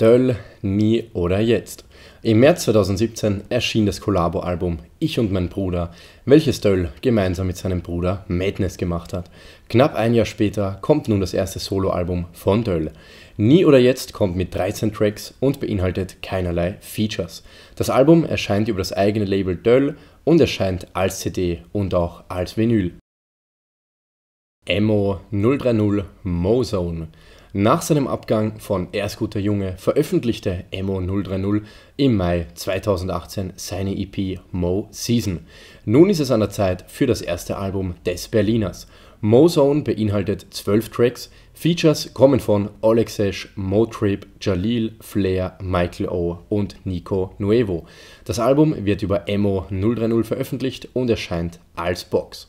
Döll, Nie oder Jetzt. Im März 2017 erschien das Kollabo-Album Ich und mein Bruder, welches Döll gemeinsam mit seinem Bruder Madness gemacht hat. Knapp ein Jahr später kommt nun das erste Soloalbum von Döll. Nie oder Jetzt kommt mit 13 Tracks und beinhaltet keinerlei Features. Das Album erscheint über das eigene Label Döll und erscheint als CD und auch als Vinyl. MO 030 Mozone nach seinem Abgang von Er ist guter Junge veröffentlichte Emo 030 im Mai 2018 seine EP Mo Season. Nun ist es an der Zeit für das erste Album des Berliners. Mo Zone beinhaltet zwölf Tracks. Features kommen von Olexesh, Motrip, Jalil, Flair, Michael O und Nico Nuevo. Das Album wird über Emo 030 veröffentlicht und erscheint als Box.